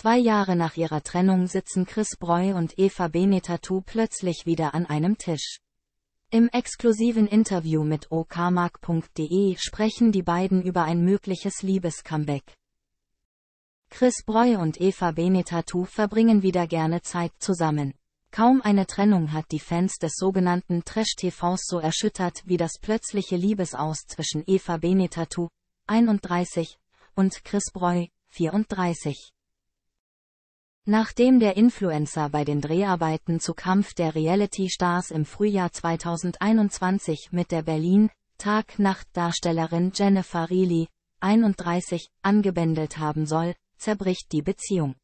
Zwei Jahre nach ihrer Trennung sitzen Chris Breu und Eva Benetatou plötzlich wieder an einem Tisch. Im exklusiven Interview mit okmark.de sprechen die beiden über ein mögliches Liebescomeback. Chris Breu und Eva Benetatou verbringen wieder gerne Zeit zusammen. Kaum eine Trennung hat die Fans des sogenannten Trash-TVs so erschüttert wie das plötzliche Liebesaus zwischen Eva Benetatou, 31, und Chris Breu, 34. Nachdem der Influencer bei den Dreharbeiten zu Kampf der Reality-Stars im Frühjahr 2021 mit der Berlin-Tag-Nacht-Darstellerin Jennifer Reilly, 31, angebändelt haben soll, zerbricht die Beziehung.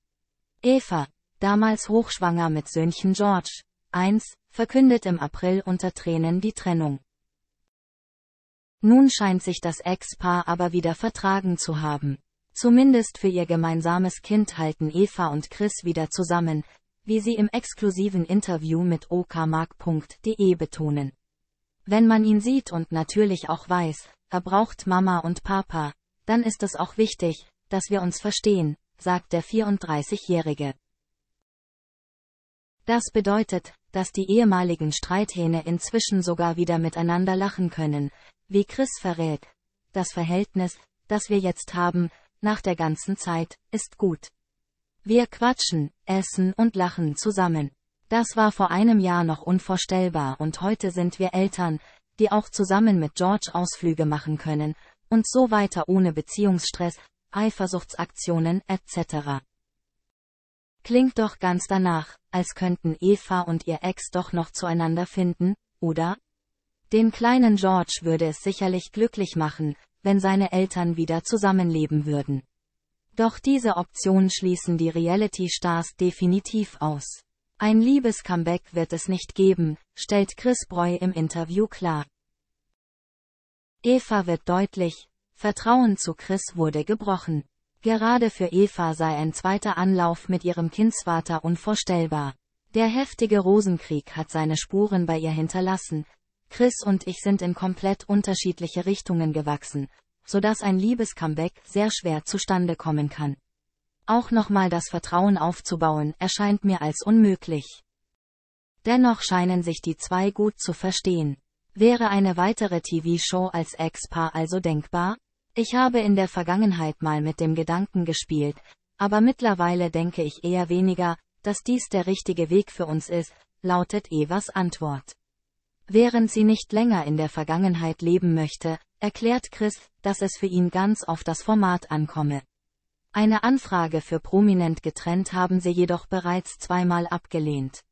Eva, damals hochschwanger mit Söhnchen George, 1, verkündet im April unter Tränen die Trennung. Nun scheint sich das Ex-Paar aber wieder vertragen zu haben. Zumindest für ihr gemeinsames Kind halten Eva und Chris wieder zusammen, wie sie im exklusiven Interview mit okamark.de betonen. Wenn man ihn sieht und natürlich auch weiß, er braucht Mama und Papa, dann ist es auch wichtig, dass wir uns verstehen, sagt der 34-Jährige. Das bedeutet, dass die ehemaligen Streithähne inzwischen sogar wieder miteinander lachen können, wie Chris verrät. Das Verhältnis, das wir jetzt haben, nach der ganzen Zeit, ist gut. Wir quatschen, essen und lachen zusammen. Das war vor einem Jahr noch unvorstellbar und heute sind wir Eltern, die auch zusammen mit George Ausflüge machen können, und so weiter ohne Beziehungsstress, Eifersuchtsaktionen etc. Klingt doch ganz danach, als könnten Eva und ihr Ex doch noch zueinander finden, oder? Den kleinen George würde es sicherlich glücklich machen, wenn seine Eltern wieder zusammenleben würden. Doch diese Option schließen die Reality-Stars definitiv aus. Ein Liebes-Comeback wird es nicht geben, stellt Chris Breu im Interview klar. Eva wird deutlich, Vertrauen zu Chris wurde gebrochen. Gerade für Eva sei ein zweiter Anlauf mit ihrem Kindsvater unvorstellbar. Der heftige Rosenkrieg hat seine Spuren bei ihr hinterlassen, Chris und ich sind in komplett unterschiedliche Richtungen gewachsen, sodass ein Liebescomeback sehr schwer zustande kommen kann. Auch nochmal das Vertrauen aufzubauen, erscheint mir als unmöglich. Dennoch scheinen sich die zwei gut zu verstehen. Wäre eine weitere TV-Show als Ex-Paar also denkbar? Ich habe in der Vergangenheit mal mit dem Gedanken gespielt, aber mittlerweile denke ich eher weniger, dass dies der richtige Weg für uns ist, lautet Evas Antwort. Während sie nicht länger in der Vergangenheit leben möchte, erklärt Chris, dass es für ihn ganz auf das Format ankomme. Eine Anfrage für Prominent getrennt haben sie jedoch bereits zweimal abgelehnt.